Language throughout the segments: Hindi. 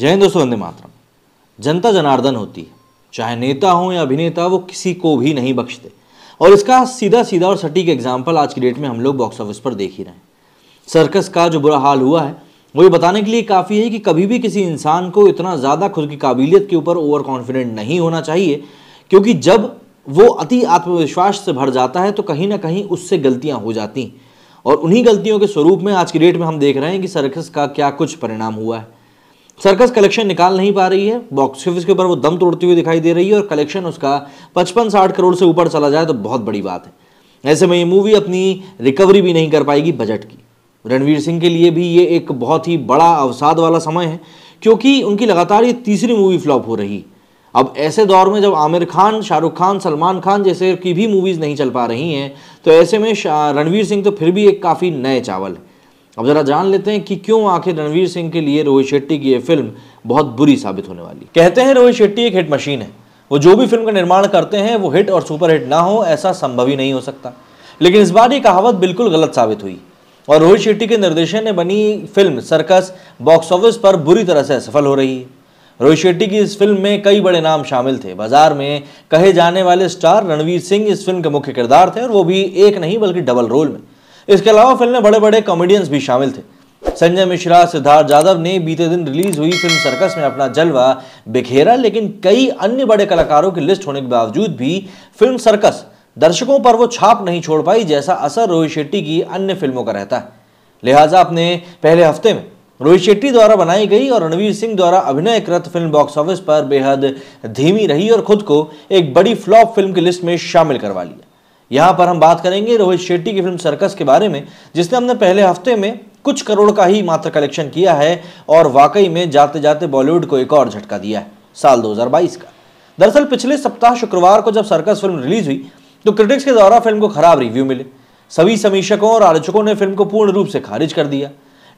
जय हिंद दोस्तों वंदे मातरम जनता जनार्दन होती है चाहे नेता हो या अभिनेता वो किसी को भी नहीं बख्शते और इसका सीधा सीधा और सटीक एग्जाम्पल आज की डेट में हम लोग बॉक्स ऑफिस पर देख ही रहे हैं सर्कस का जो बुरा हाल हुआ है वो ये बताने के लिए काफ़ी है कि कभी भी किसी इंसान को इतना ज़्यादा खुद की काबिलियत के ऊपर ओवर कॉन्फिडेंट नहीं होना चाहिए क्योंकि जब वो अति आत्मविश्वास से भर जाता है तो कहीं ना कहीं उससे गलतियाँ हो जाती और उन्हीं गलतियों के स्वरूप में आज की डेट में हम देख रहे हैं कि सर्कस का क्या कुछ परिणाम हुआ है सर्कस कलेक्शन निकाल नहीं पा रही है बॉक्स ऑफिस के ऊपर वो दम तोड़ती हुई दिखाई दे रही है और कलेक्शन उसका पचपन साठ करोड़ से ऊपर चला जाए तो बहुत बड़ी बात है ऐसे में ये मूवी अपनी रिकवरी भी नहीं कर पाएगी बजट की रणवीर सिंह के लिए भी ये एक बहुत ही बड़ा अवसाद वाला समय है क्योंकि उनकी लगातार ये तीसरी मूवी फ्लॉप हो रही है अब ऐसे दौर में जब आमिर खान शाहरुख खान सलमान खान जैसे की भी मूवीज़ नहीं चल पा रही हैं तो ऐसे में रणवीर सिंह तो फिर भी एक काफ़ी नए चावल है अब जरा जान लेते हैं कि क्यों आखिर रणवीर सिंह के लिए रोहित शेट्टी की यह फिल्म बहुत बुरी साबित होने वाली कहते हैं रोहित शेट्टी एक हिट मशीन है वो जो भी फिल्म का निर्माण करते हैं वो हिट और सुपर हिट ना हो ऐसा संभव ही नहीं हो सकता लेकिन इस बार ये कहावत बिल्कुल गलत साबित हुई और रोहित शेट्टी के निर्देशन में बनी फिल्म सर्कस बॉक्स ऑफिस पर बुरी तरह से असफल हो रही है रोहित शेट्टी की इस फिल्म में कई बड़े नाम शामिल थे बाजार में कहे जाने वाले स्टार रणवीर सिंह इस फिल्म के मुख्य किरदार थे और वो भी एक नहीं बल्कि डबल रोल में इसके अलावा फिल्म में बड़े बड़े कॉमेडियंस भी शामिल थे संजय मिश्रा सिद्धार्थ यादव ने बीते दिन रिलीज हुई फिल्म सर्कस में अपना जलवा बिखेरा लेकिन कई अन्य बड़े कलाकारों की लिस्ट होने के बावजूद भी फिल्म सर्कस दर्शकों पर वो छाप नहीं छोड़ पाई जैसा असर रोहित शेट्टी की अन्य फिल्मों का रहता है लिहाजा अपने पहले हफ्ते में रोहित शेट्टी द्वारा बनाई गई और रणवीर सिंह द्वारा अभिनयकृत फिल्म बॉक्स ऑफिस पर बेहद धीमी रही और खुद को एक बड़ी फ्लॉप फिल्म की लिस्ट में शामिल करवा लिया यहां पर हम बात करेंगे रोहित शेट्टी की फिल्म सर्कस के बारे में जिसने हमने पहले हफ्ते में कुछ करोड़ का ही मात्र कलेक्शन किया है और वाकई में जाते जाते बॉलीवुड को एक और झटका दिया है साल 2022 का दरअसल पिछले सप्ताह शुक्रवार को जब सर्कस फिल्म रिलीज हुई तो क्रिटिक्स के द्वारा फिल्म को खराब रिव्यू मिले सभी समीक्षकों और आलोचकों ने फिल्म को पूर्ण रूप से खारिज कर दिया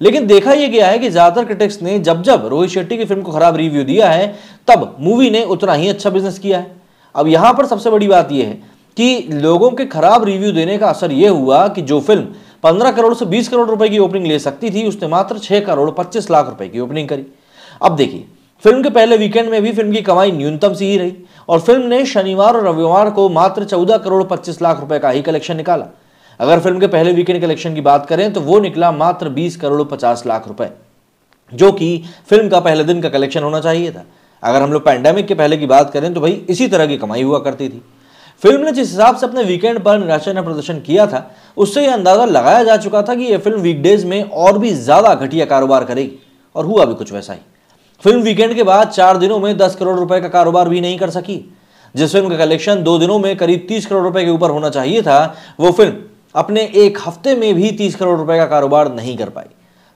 लेकिन देखा यह गया है कि ज्यादातर क्रिटिक्स ने जब जब रोहित शेट्टी की फिल्म को खराब रिव्यू दिया है तब मूवी ने उतना ही अच्छा बिजनेस किया है अब यहां पर सबसे बड़ी बात यह है कि लोगों के खराब रिव्यू देने का असर यह हुआ कि जो फिल्म 15 करोड़ से 20 करोड़ रुपए की ओपनिंग ले सकती थी उसने मात्र 6 करोड़ 25 लाख रुपए की ओपनिंग करी अब देखिए फिल्म के पहले वीकेंड में भी फिल्म की कमाई न्यूनतम सी ही रही और फिल्म ने शनिवार और रविवार को मात्र चौदह करोड़ पच्चीस लाख रुपए का ही कलेक्शन निकाला अगर फिल्म के पहले वीकेंड कलेक्शन की बात करें तो वो निकला मात्र बीस करोड़ पचास लाख रुपए जो कि फिल्म का पहले दिन का कलेक्शन होना चाहिए था अगर हम लोग पैंडेमिक के पहले की बात करें तो भाई इसी तरह की कमाई हुआ करती थी फिल्म ने जिस हिसाब से अपने वीकेंड पर निराशा ने प्रदर्शन किया था उससे यह अंदाजा लगाया जा चुका था कि यह फिल्म वीकडेज में और भी ज़्यादा घटिया कारोबार करेगी और हुआ भी कुछ वैसा ही फिल्म वीकेंड के बाद चार दिनों में दस करोड़ रुपए का कारोबार भी नहीं कर सकी जिस फिल्म का कलेक्शन दो दिनों में करीब तीस करोड़ रुपए के ऊपर होना चाहिए था वो फिल्म अपने एक हफ्ते में भी तीस करोड़ रुपए का कारोबार नहीं कर पाई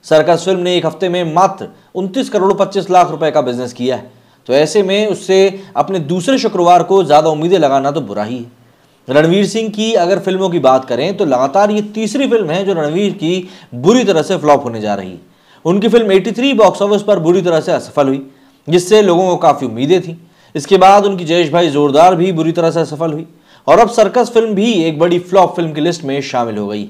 सरकस फिल्म ने एक हफ्ते में मात्र उनतीस करोड़ पच्चीस लाख रुपए का बिजनेस किया है तो ऐसे में उससे अपने दूसरे शुक्रवार को ज़्यादा उम्मीदें लगाना तो बुरा ही है रणवीर सिंह की अगर फिल्मों की बात करें तो लगातार ये तीसरी फिल्म है जो रणवीर की बुरी तरह से फ्लॉप होने जा रही है उनकी फिल्म 83 बॉक्स ऑफिस पर बुरी तरह से असफल हुई जिससे लोगों को काफ़ी उम्मीदें थीं इसके बाद उनकी जयेश भाई जोरदार भी बुरी तरह से असफल हुई और अब सर्कस फिल्म भी एक बड़ी फ्लॉप फिल्म की लिस्ट में शामिल हो गई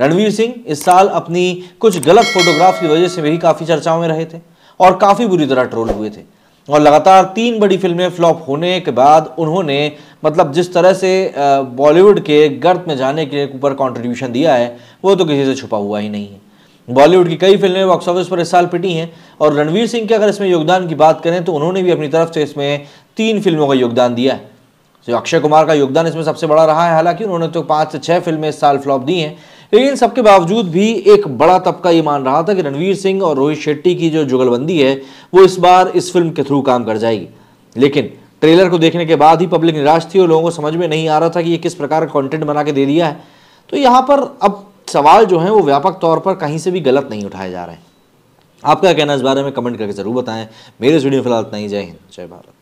रणवीर सिंह इस साल अपनी कुछ गलत फोटोग्राफ की वजह से भी काफ़ी चर्चाओं में रहे थे और काफ़ी बुरी तरह ट्रोल हुए थे और लगातार तीन बड़ी फिल्में फ्लॉप होने के बाद उन्होंने मतलब जिस तरह से बॉलीवुड के गर्त में जाने के ऊपर कंट्रीब्यूशन दिया है वो तो किसी से छुपा हुआ ही नहीं है बॉलीवुड की कई फिल्में बॉक्स ऑफिस पर इस साल पिटी हैं और रणवीर सिंह के अगर इसमें योगदान की बात करें तो उन्होंने भी अपनी तरफ से इसमें तीन फिल्मों का योगदान दिया है अक्षय कुमार का योगदान इसमें सबसे बड़ा रहा है हालांकि उन्होंने तो पांच से छह फिल्में इस साल फ्लॉप दी हैं लेकिन सबके बावजूद भी एक बड़ा तबका ये मान रहा था कि रणवीर सिंह और रोहित शेट्टी की जो जुगलबंदी है वो इस बार इस फिल्म के थ्रू काम कर जाएगी लेकिन ट्रेलर को देखने के बाद ही पब्लिक निराश थी और लोगों को समझ में नहीं आ रहा था कि ये किस प्रकार का कॉन्टेंट बना के दे दिया है तो यहाँ पर अब सवाल जो है वो व्यापक तौर पर कहीं से भी गलत नहीं उठाए जा रहे हैं आपका कहना इस बारे में कमेंट करके ज़रूर बताएं मेरे इस वीडियो फिलहाल इतना ही जय हिंद जय भारत